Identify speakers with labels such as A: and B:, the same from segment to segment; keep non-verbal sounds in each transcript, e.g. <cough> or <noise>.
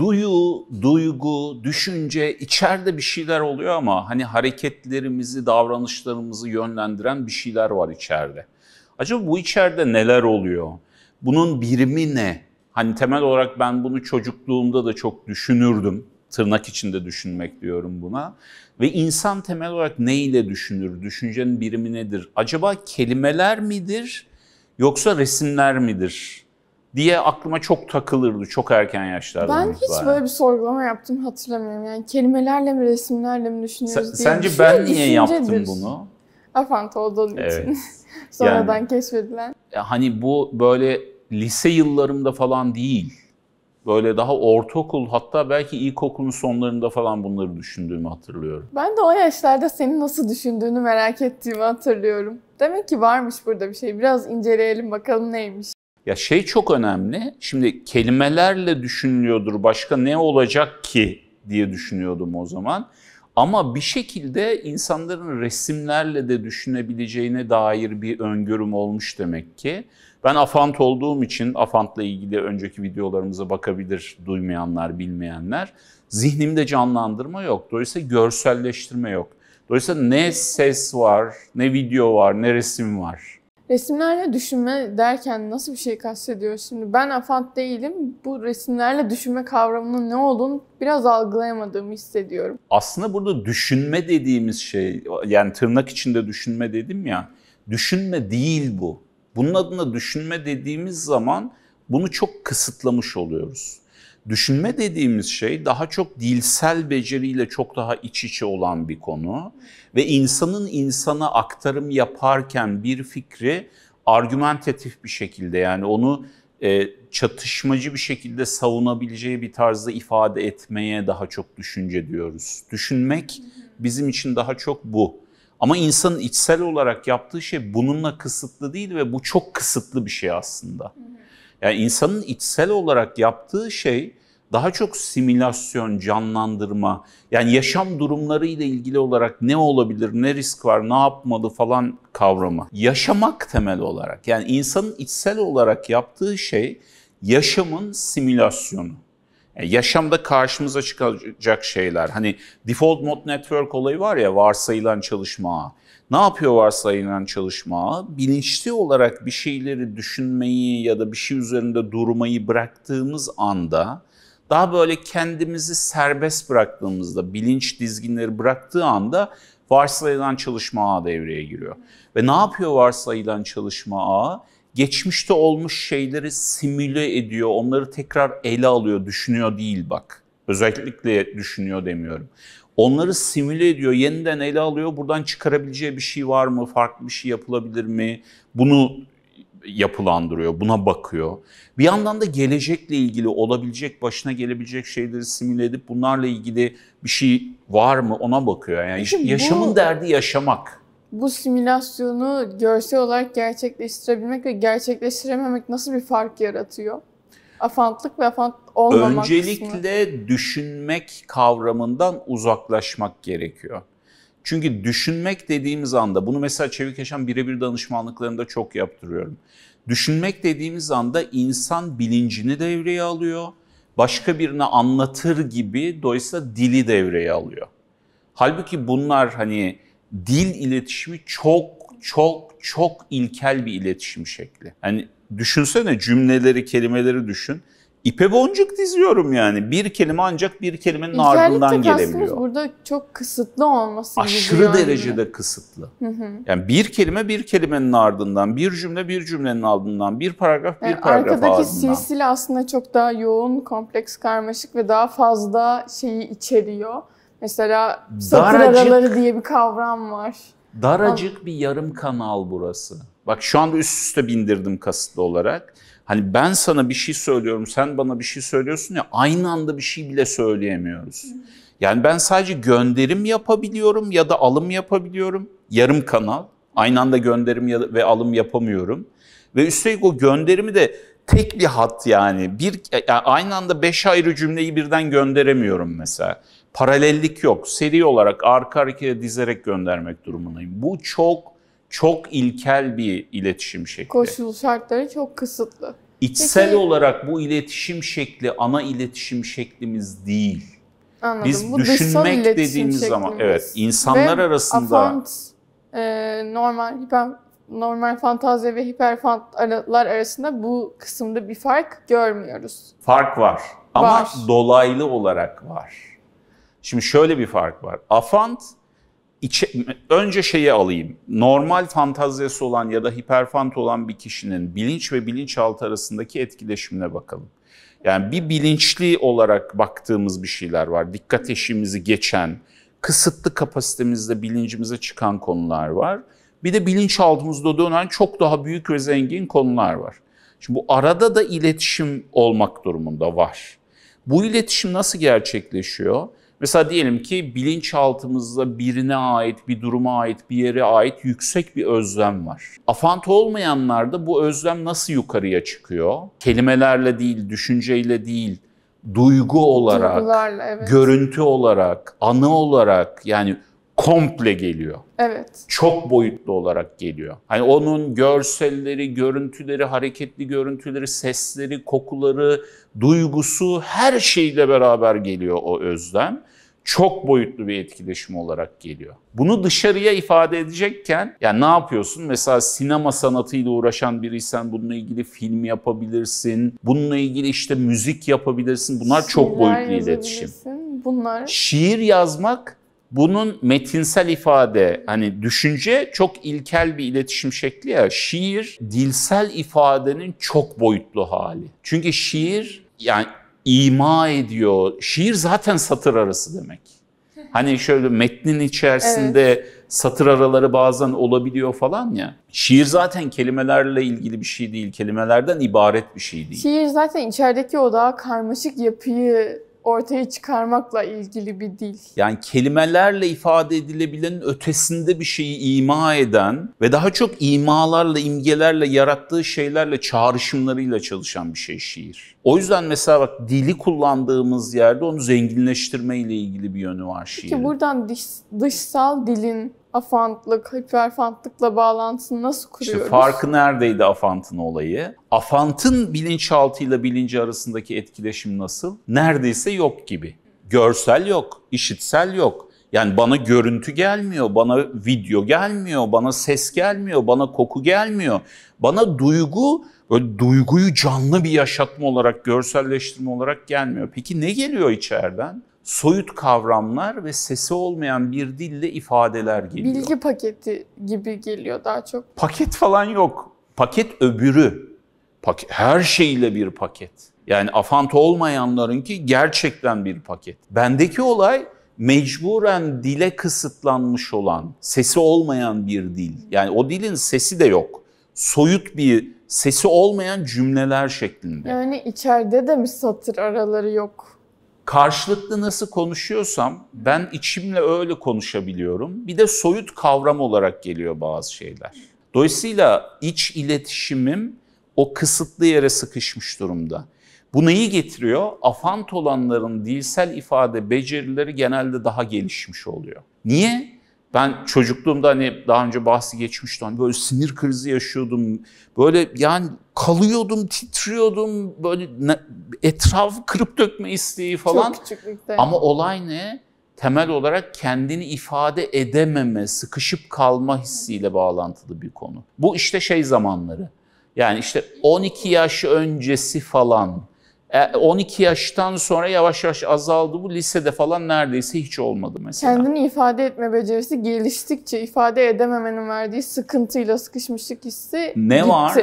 A: duyu, duygu, düşünce içeride bir şeyler oluyor ama hani hareketlerimizi, davranışlarımızı yönlendiren bir şeyler var içeride. Acaba bu içeride neler oluyor? Bunun birimi ne? Hani temel olarak ben bunu çocukluğumda da çok düşünürdüm. Tırnak içinde düşünmek diyorum buna. Ve insan temel olarak ne ile düşünür? Düşüncenin birimi nedir? Acaba kelimeler midir yoksa resimler midir? diye aklıma çok takılırdı çok erken yaşlarda. Ben hiç yani.
B: böyle bir sorgulama yaptım hatırlamıyorum. Yani kelimelerle mi resimlerle mi düşünüyoruz S- diye. Sence ben şey niye yaptım bunu? Afanta olduğun evet. için. <laughs> Sonradan yani, keşfedilen.
A: Hani bu böyle lise yıllarımda falan değil. Böyle daha ortaokul hatta belki ilkokulun sonlarında falan bunları düşündüğümü hatırlıyorum.
B: Ben de o yaşlarda senin nasıl düşündüğünü merak ettiğimi hatırlıyorum. Demek ki varmış burada bir şey. Biraz inceleyelim bakalım neymiş.
A: Ya şey çok önemli. Şimdi kelimelerle düşünülüyordur. Başka ne olacak ki diye düşünüyordum o zaman. Ama bir şekilde insanların resimlerle de düşünebileceğine dair bir öngörüm olmuş demek ki. Ben Afant olduğum için Afant'la ilgili önceki videolarımıza bakabilir duymayanlar, bilmeyenler. Zihnimde canlandırma yok. Dolayısıyla görselleştirme yok. Dolayısıyla ne ses var, ne video var, ne resim var.
B: Resimlerle düşünme derken nasıl bir şey kastediyoruz şimdi? Ben afant değilim. Bu resimlerle düşünme kavramının ne olduğunu biraz algılayamadığımı hissediyorum.
A: Aslında burada düşünme dediğimiz şey, yani tırnak içinde düşünme dedim ya, düşünme değil bu. Bunun adına düşünme dediğimiz zaman bunu çok kısıtlamış oluyoruz düşünme dediğimiz şey daha çok dilsel beceriyle çok daha iç içe olan bir konu ve insanın insana aktarım yaparken bir fikri argümentatif bir şekilde yani onu e, çatışmacı bir şekilde savunabileceği bir tarzda ifade etmeye daha çok düşünce diyoruz. Düşünmek bizim için daha çok bu. Ama insanın içsel olarak yaptığı şey bununla kısıtlı değil ve bu çok kısıtlı bir şey aslında. Yani insanın içsel olarak yaptığı şey daha çok simülasyon, canlandırma, yani yaşam durumları ile ilgili olarak ne olabilir, ne risk var, ne yapmalı falan kavramı. Yaşamak temel olarak yani insanın içsel olarak yaptığı şey yaşamın simülasyonu. Yani e, yaşamda karşımıza çıkacak şeyler. Hani default mode network olayı var ya varsayılan çalışma Ne yapıyor varsayılan çalışma Bilinçli olarak bir şeyleri düşünmeyi ya da bir şey üzerinde durmayı bıraktığımız anda daha böyle kendimizi serbest bıraktığımızda, bilinç dizginleri bıraktığı anda varsayılan çalışma ağı devreye giriyor. Ve ne yapıyor varsayılan çalışma ağı? Geçmişte olmuş şeyleri simüle ediyor, onları tekrar ele alıyor, düşünüyor değil bak. Özellikle düşünüyor demiyorum. Onları simüle ediyor, yeniden ele alıyor. Buradan çıkarabileceği bir şey var mı? Farklı bir şey yapılabilir mi? Bunu yapılandırıyor, buna bakıyor. Bir yandan da gelecekle ilgili olabilecek, başına gelebilecek şeyleri simüle edip bunlarla ilgili bir şey var mı ona bakıyor. Yani Peki yaşamın bu, derdi yaşamak.
B: Bu simülasyonu görsel olarak gerçekleştirebilmek ve gerçekleştirememek nasıl bir fark yaratıyor? Afantlık ve afant olmamak Öncelikle
A: kısmı. düşünmek kavramından uzaklaşmak gerekiyor. Çünkü düşünmek dediğimiz anda, bunu mesela Çevik Yaşam birebir danışmanlıklarında çok yaptırıyorum. Düşünmek dediğimiz anda insan bilincini devreye alıyor, başka birine anlatır gibi dolayısıyla dili devreye alıyor. Halbuki bunlar hani dil iletişimi çok çok çok ilkel bir iletişim şekli. Hani düşünsene cümleleri, kelimeleri düşün. İpe boncuk diziyorum yani. Bir kelime ancak bir kelimenin İlkerlik ardından gelebiliyor.
B: burada çok kısıtlı olması. Aşırı yani.
A: derecede kısıtlı. Hı hı. Yani bir kelime bir kelimenin ardından, bir cümle bir cümlenin ardından, bir paragraf bir yani paragraf arkadaki ardından. Arkadaki
B: silsile aslında çok daha yoğun, kompleks, karmaşık ve daha fazla şeyi içeriyor. Mesela satır daracık, araları diye bir kavram var.
A: Daracık Ama... bir yarım kanal burası. Bak şu anda üst üste bindirdim kasıtlı olarak. Hani ben sana bir şey söylüyorum, sen bana bir şey söylüyorsun ya aynı anda bir şey bile söyleyemiyoruz. Yani ben sadece gönderim yapabiliyorum ya da alım yapabiliyorum. Yarım kanal. Aynı anda gönderim ve alım yapamıyorum. Ve üstelik o gönderimi de tek bir hat yani. Bir yani aynı anda beş ayrı cümleyi birden gönderemiyorum mesela. Paralellik yok. Seri olarak arka arkaya dizerek göndermek durumundayım. Bu çok çok ilkel bir iletişim şekli.
B: Koşul şartları çok kısıtlı.
A: İçsel Peki, olarak bu iletişim şekli ana iletişim şeklimiz değil.
B: Anladım. Biz bu düşünmek dediğimiz zaman şeklimiz.
A: evet insanlar ve arasında afant,
B: e, normal hiper normal fantazya ve hiper fantalar arasında bu kısımda bir fark görmüyoruz.
A: Fark var ama var. dolaylı olarak var. Şimdi şöyle bir fark var. Afant içe, önce şeyi alayım. Normal fantaziyası olan ya da hiperfant olan bir kişinin bilinç ve bilinçaltı arasındaki etkileşimine bakalım. Yani bir bilinçli olarak baktığımız bir şeyler var. Dikkat eşiğimizi geçen, kısıtlı kapasitemizde bilincimize çıkan konular var. Bir de bilinçaltımızda dönen çok daha büyük ve zengin konular var. Şimdi bu arada da iletişim olmak durumunda var. Bu iletişim nasıl gerçekleşiyor? Mesela diyelim ki bilinçaltımızda birine ait, bir duruma ait, bir yere ait yüksek bir özlem var. Afant olmayanlarda bu özlem nasıl yukarıya çıkıyor? Kelimelerle değil, düşünceyle değil, duygu olarak, evet. görüntü olarak, anı olarak yani komple geliyor. Evet. Çok boyutlu olarak geliyor. Hani onun görselleri, görüntüleri, hareketli görüntüleri, sesleri, kokuları, duygusu her şeyle beraber geliyor o özlem çok boyutlu bir etkileşim olarak geliyor. Bunu dışarıya ifade edecekken ya ne yapıyorsun? Mesela sinema sanatıyla uğraşan biriysen bununla ilgili film yapabilirsin. Bununla ilgili işte müzik yapabilirsin. Bunlar Şiirler çok boyutlu iletişim. Bunlar şiir yazmak bunun metinsel ifade hani düşünce çok ilkel bir iletişim şekli ya şiir dilsel ifadenin çok boyutlu hali. Çünkü şiir yani ima ediyor. Şiir zaten satır arası demek. Hani şöyle metnin içerisinde evet. satır araları bazen olabiliyor falan ya. Şiir zaten kelimelerle ilgili bir şey değil, kelimelerden ibaret bir şey değil.
B: Şiir zaten içerideki o daha karmaşık yapıyı ortaya çıkarmakla ilgili bir dil.
A: Yani kelimelerle ifade edilebilenin ötesinde bir şeyi ima eden ve daha çok imalarla, imgelerle, yarattığı şeylerle, çağrışımlarıyla çalışan bir şey şiir. O yüzden mesela bak dili kullandığımız yerde onu zenginleştirmeyle ilgili bir yönü var şiirin. Peki
B: buradan dış, dışsal dilin Afant'la, hiperfantlıkla bağlantısını nasıl kuruyoruz? İşte farkı
A: neredeydi Afant'ın olayı? Afant'ın bilinçaltıyla bilinci arasındaki etkileşim nasıl? Neredeyse yok gibi. Görsel yok, işitsel yok. Yani bana görüntü gelmiyor, bana video gelmiyor, bana ses gelmiyor, bana koku gelmiyor. Bana duygu, böyle duyguyu canlı bir yaşatma olarak, görselleştirme olarak gelmiyor. Peki ne geliyor içeriden? soyut kavramlar ve sesi olmayan bir dille ifadeler geliyor. Bilgi
B: paketi gibi geliyor daha çok.
A: Paket falan yok. Paket öbürü. Paket, her şeyle bir paket. Yani afant ki gerçekten bir paket. Bendeki olay mecburen dile kısıtlanmış olan, sesi olmayan bir dil. Yani o dilin sesi de yok. Soyut bir sesi olmayan cümleler şeklinde.
B: Yani içeride de mi satır araları yok?
A: karşılıklı nasıl konuşuyorsam ben içimle öyle konuşabiliyorum. Bir de soyut kavram olarak geliyor bazı şeyler. Dolayısıyla iç iletişimim o kısıtlı yere sıkışmış durumda. Bu neyi getiriyor? Afant olanların dilsel ifade becerileri genelde daha gelişmiş oluyor. Niye? Ben çocukluğumda hani daha önce bahsi geçmiştim, hani böyle sinir krizi yaşıyordum. Böyle yani kalıyordum, titriyordum. Böyle etraf kırıp dökme isteği falan. Çok küçüklükte. Ama olay ne? Temel olarak kendini ifade edememe, sıkışıp kalma hissiyle bağlantılı bir konu. Bu işte şey zamanları. Yani işte 12 yaş öncesi falan 12 e, yaştan sonra yavaş yavaş azaldı bu. Lisede falan neredeyse hiç olmadı mesela.
B: Kendini ifade etme becerisi geliştikçe ifade edememenin verdiği sıkıntıyla sıkışmışlık hissi Ne gitti. var?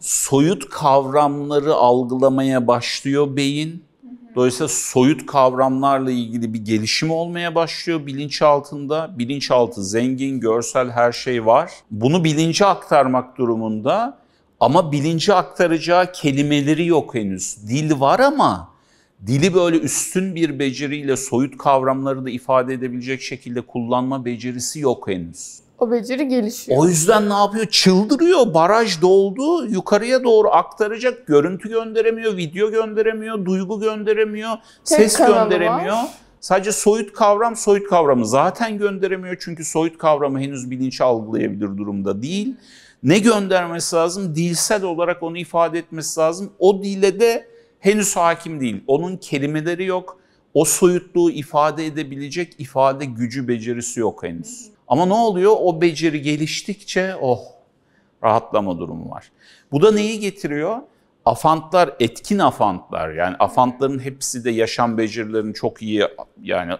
A: Soyut kavramları algılamaya başlıyor beyin. Dolayısıyla soyut kavramlarla ilgili bir gelişim olmaya başlıyor bilinçaltında. Bilinçaltı zengin, görsel her şey var. Bunu bilince aktarmak durumunda ama bilinci aktaracağı kelimeleri yok henüz. Dil var ama dili böyle üstün bir beceriyle soyut kavramları da ifade edebilecek şekilde kullanma becerisi yok henüz. O beceri gelişiyor. O yüzden ne yapıyor? Çıldırıyor. Baraj doldu. Yukarıya doğru aktaracak. Görüntü gönderemiyor, video gönderemiyor, duygu gönderemiyor, Tek ses gönderemiyor. Var. Sadece soyut kavram soyut kavramı zaten gönderemiyor çünkü soyut kavramı henüz bilinç algılayabilir durumda değil ne göndermesi lazım? Dilsel olarak onu ifade etmesi lazım. O dile de henüz hakim değil. Onun kelimeleri yok. O soyutluğu ifade edebilecek ifade gücü becerisi yok henüz. Ama ne oluyor? O beceri geliştikçe oh rahatlama durumu var. Bu da neyi getiriyor? Afantlar, etkin afantlar yani afantların hepsi de yaşam becerilerini çok iyi yani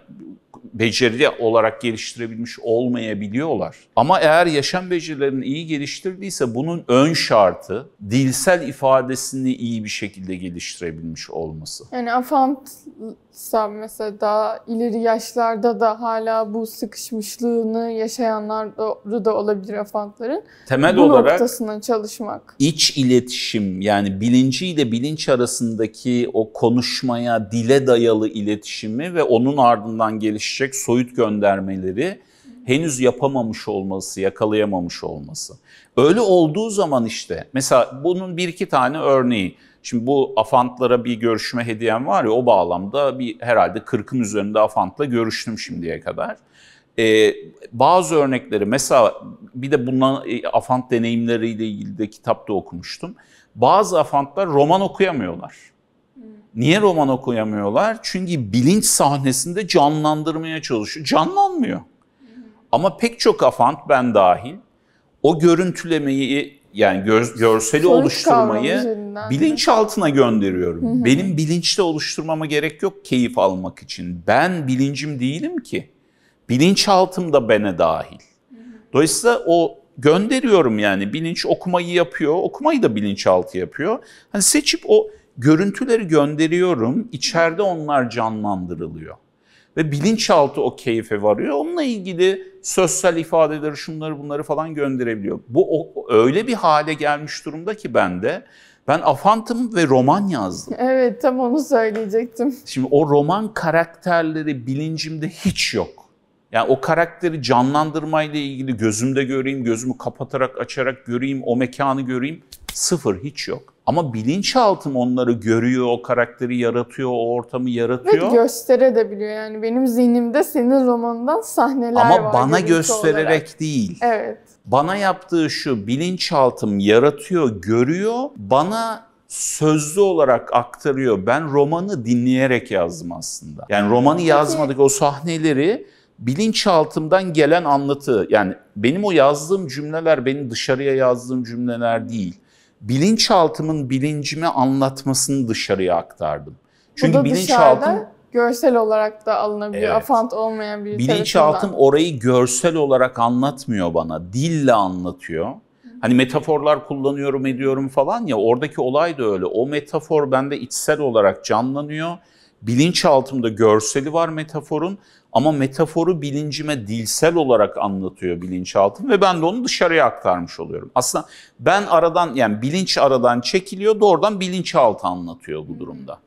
A: beceri olarak geliştirebilmiş olmayabiliyorlar. Ama eğer yaşam becerilerini iyi geliştirdiyse bunun ön şartı dilsel ifadesini iyi bir şekilde geliştirebilmiş olması.
B: Yani afantsa mesela daha ileri yaşlarda da hala bu sıkışmışlığını yaşayanlar da olabilir afantların. Temel bu olarak noktasına çalışmak.
A: iç iletişim yani bilinci ile bilinç arasındaki o konuşmaya, dile dayalı iletişimi ve onun ardından geliş geçecek soyut göndermeleri henüz yapamamış olması, yakalayamamış olması. Öyle olduğu zaman işte mesela bunun bir iki tane örneği. Şimdi bu afantlara bir görüşme hediyem var ya o bağlamda bir herhalde 40'ın üzerinde afantla görüştüm şimdiye kadar. Ee, bazı örnekleri mesela bir de bundan e, afant deneyimleriyle ilgili de kitapta okumuştum. Bazı afantlar roman okuyamıyorlar. Niye roman okuyamıyorlar? Çünkü bilinç sahnesinde canlandırmaya çalışıyor. Canlanmıyor. Ama pek çok afant ben dahil o görüntülemeyi yani gör, görseli Sonuç oluşturmayı bilinç altına gönderiyorum. Hı hı. Benim bilinçte oluşturmama gerek yok keyif almak için. Ben bilincim değilim ki. bilinç altım da bene dahil. Dolayısıyla o gönderiyorum yani bilinç okumayı yapıyor. Okumayı da bilinçaltı yapıyor. Hani seçip o Görüntüleri gönderiyorum, içeride onlar canlandırılıyor. Ve bilinçaltı o keyfe varıyor. Onunla ilgili sosyal ifadeleri, şunları bunları falan gönderebiliyor. Bu o, öyle bir hale gelmiş durumda ki bende. Ben afantım ve roman yazdım.
B: Evet, tam onu söyleyecektim.
A: Şimdi o roman karakterleri bilincimde hiç yok. Yani o karakteri canlandırmayla ilgili gözümde göreyim, gözümü kapatarak açarak göreyim, o mekanı göreyim Sıfır hiç yok. Ama bilinçaltım onları görüyor, o karakteri yaratıyor, o ortamı yaratıyor. Ve
B: gösterebiliyor yani benim zihnimde senin romandan sahneler Ama var. Ama bana göstererek olarak. değil. Evet.
A: Bana yaptığı şu bilinçaltım yaratıyor, görüyor, bana sözlü olarak aktarıyor. Ben romanı dinleyerek yazdım aslında. Yani romanı yazmadık o sahneleri bilinçaltımdan gelen anlatı. Yani benim o yazdığım cümleler benim dışarıya yazdığım cümleler değil bilinçaltımın bilincimi anlatmasını dışarıya aktardım. Çünkü Bu da bilinçaltım
B: görsel olarak da alınabiliyor. Evet. Afant olmayan bir Bilinçaltım
A: orayı görsel olarak anlatmıyor bana. Dille anlatıyor. Hani metaforlar kullanıyorum ediyorum falan ya oradaki olay da öyle. O metafor bende içsel olarak canlanıyor. Bilinçaltımda görseli var metaforun ama metaforu bilincime dilsel olarak anlatıyor bilinçaltım ve ben de onu dışarıya aktarmış oluyorum. Aslında ben aradan yani bilinç aradan çekiliyor doğrudan bilinçaltı anlatıyor bu durumda.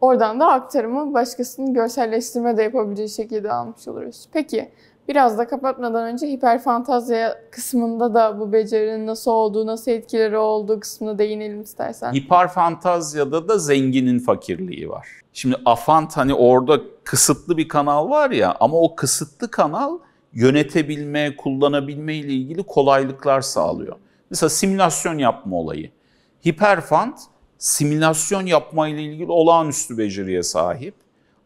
B: Oradan da aktarımı başkasının görselleştirme de yapabileceği şekilde almış oluruz. Peki Biraz da kapatmadan önce hiperfantazya kısmında da bu becerinin nasıl olduğu, nasıl etkileri olduğu kısmına değinelim istersen.
A: Hiperfantazyada da zenginin fakirliği var. Şimdi afant hani orada kısıtlı bir kanal var ya ama o kısıtlı kanal yönetebilme, kullanabilme ile ilgili kolaylıklar sağlıyor. Mesela simülasyon yapma olayı. Hiperfant simülasyon yapma ile ilgili olağanüstü beceriye sahip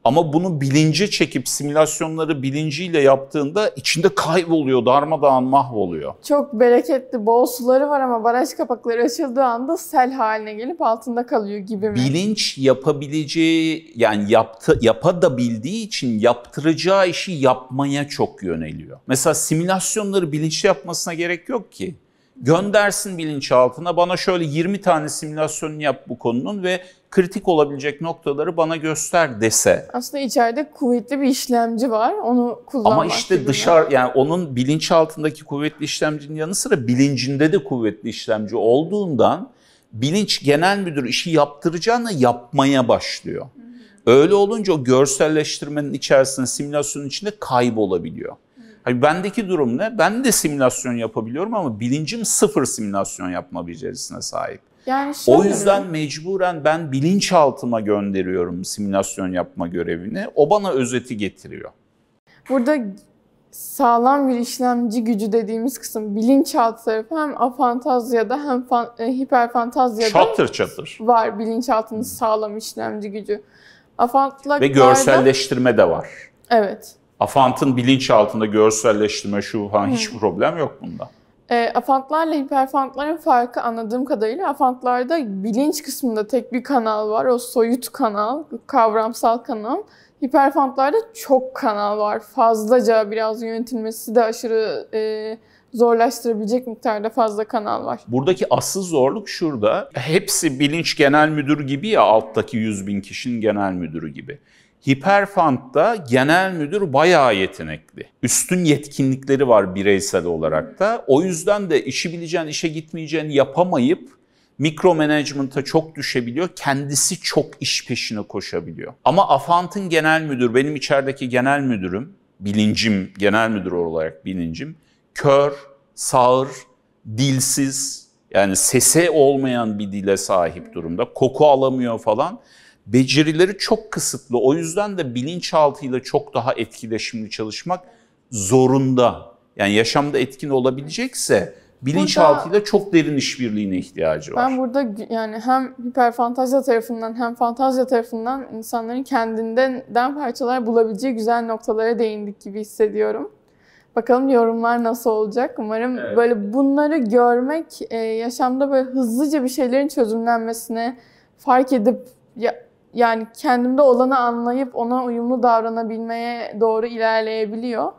A: ama bunu bilince çekip simülasyonları bilinciyle yaptığında içinde kayboluyor, darmadağın mahvoluyor.
B: Çok bereketli, bol suları var ama baraj kapakları açıldığı anda sel haline gelip altında kalıyor gibi mi?
A: Bilinç yapabileceği, yani yaptı, yapa da bildiği için yaptıracağı işi yapmaya çok yöneliyor. Mesela simülasyonları bilinçli yapmasına gerek yok ki göndersin bilinçaltına bana şöyle 20 tane simülasyonunu yap bu konunun ve kritik olabilecek noktaları bana göster dese.
B: Aslında içeride kuvvetli bir işlemci var. Onu kullanmak Ama işte dışarı
A: yani onun bilinçaltındaki kuvvetli işlemcinin yanı sıra bilincinde de kuvvetli işlemci olduğundan bilinç genel müdür işi yaptıracağına yapmaya başlıyor. Öyle olunca o görselleştirmenin içerisinde simülasyonun içinde kaybolabiliyor. Hani bendeki durum ne? Ben de simülasyon yapabiliyorum ama bilincim sıfır simülasyon yapma becerisine sahip.
B: Yani şöyle o yüzden
A: mecburen ben bilinçaltıma gönderiyorum simülasyon yapma görevini. O bana özeti getiriyor.
B: Burada sağlam bir işlemci gücü dediğimiz kısım bilinçaltı tarafı hem afantazyada hem fan, e, hiperfantazyada çatır çatır. var bilinçaltının hmm. sağlam işlemci gücü. Afantlar Ve görselleştirme de var. Evet.
A: Afant'ın bilinç altında görselleştirme şu falan Hı. hiçbir problem yok bunda.
B: E, afantlarla hiperafantların farkı anladığım kadarıyla afantlarda bilinç kısmında tek bir kanal var. O soyut kanal, kavramsal kanal. Hiperafantlarda çok kanal var. Fazlaca biraz yönetilmesi de aşırı e, zorlaştırabilecek miktarda fazla kanal var.
A: Buradaki asıl zorluk şurada. Hepsi bilinç genel müdür gibi ya alttaki 100 bin kişinin genel müdürü gibi. Hiperfant'ta genel müdür bayağı yetenekli. Üstün yetkinlikleri var bireysel olarak da. O yüzden de işi bileceğin, işe gitmeyeceğini yapamayıp mikro management'a çok düşebiliyor. Kendisi çok iş peşine koşabiliyor. Ama Afant'ın genel müdür, benim içerideki genel müdürüm, bilincim, genel müdür olarak bilincim, kör, sağır, dilsiz, yani sese olmayan bir dile sahip durumda. Koku alamıyor falan becerileri çok kısıtlı. O yüzden de bilinçaltıyla çok daha etkileşimli çalışmak zorunda. Yani yaşamda etkin olabilecekse bilinçaltıyla burada, çok derin işbirliğine ihtiyacı var.
B: Ben burada yani hem hiperfantazya tarafından hem fantazya tarafından insanların kendinden parçalar bulabileceği güzel noktalara değindik gibi hissediyorum. Bakalım yorumlar nasıl olacak. Umarım evet. böyle bunları görmek e, yaşamda böyle hızlıca bir şeylerin çözümlenmesine fark edip ya yani kendimde olanı anlayıp ona uyumlu davranabilmeye doğru ilerleyebiliyor.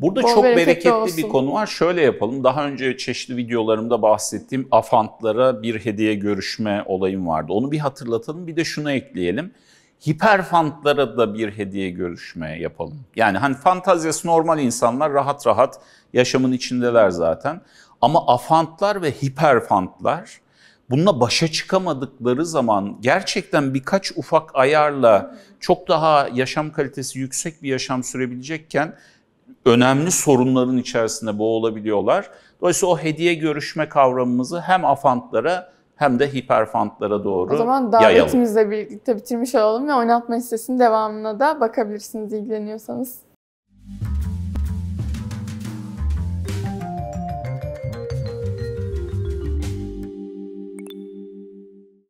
A: Burada Bol çok bereketli olsun. bir konu var. Şöyle yapalım. Daha önce çeşitli videolarımda bahsettiğim afantlara bir hediye görüşme olayım vardı. Onu bir hatırlatalım. Bir de şunu ekleyelim. Hiperfantlara da bir hediye görüşme yapalım. Yani hani fantazyası normal insanlar rahat rahat yaşamın içindeler zaten. Ama afantlar ve hiperfantlar bununla başa çıkamadıkları zaman gerçekten birkaç ufak ayarla çok daha yaşam kalitesi yüksek bir yaşam sürebilecekken önemli sorunların içerisinde boğulabiliyorlar. Dolayısıyla o hediye görüşme kavramımızı hem afantlara hem de hiperfantlara doğru O zaman davetimizle
B: birlikte bitirmiş olalım ve oynatma listesinin devamına da bakabilirsiniz ilgileniyorsanız.